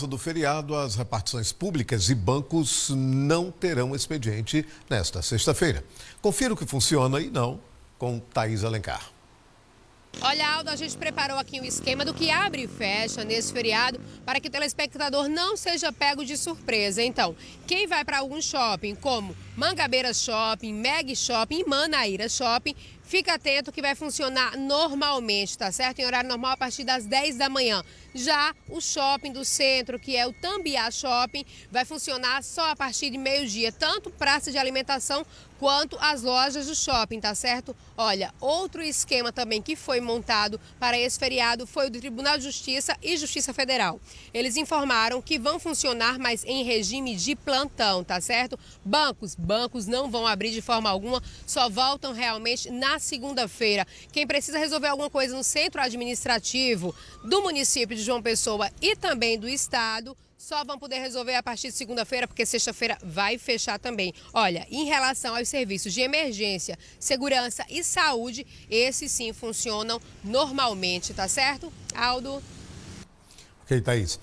do feriado, as repartições públicas e bancos não terão expediente nesta sexta-feira. Confira o que funciona e não com Thaís Alencar. Olha, Aldo, a gente preparou aqui um esquema do que abre e fecha nesse feriado para que o telespectador não seja pego de surpresa. Então, quem vai para algum shopping, como Mangabeira Shopping, Meg Shopping e Manaíra Shopping, Fica atento que vai funcionar normalmente, tá certo? Em horário normal a partir das 10 da manhã. Já o shopping do centro, que é o Tambiá Shopping, vai funcionar só a partir de meio-dia, tanto praça de alimentação quanto as lojas do shopping, tá certo? Olha, outro esquema também que foi montado para esse feriado foi o do Tribunal de Justiça e Justiça Federal. Eles informaram que vão funcionar, mas em regime de plantão, tá certo? Bancos, bancos não vão abrir de forma alguma, só voltam realmente na na segunda-feira. Quem precisa resolver alguma coisa no centro administrativo do município de João Pessoa e também do estado só vão poder resolver a partir de segunda-feira, porque sexta-feira vai fechar também. Olha, em relação aos serviços de emergência, segurança e saúde, esses sim funcionam normalmente, tá certo? Aldo. Ok, Thaís.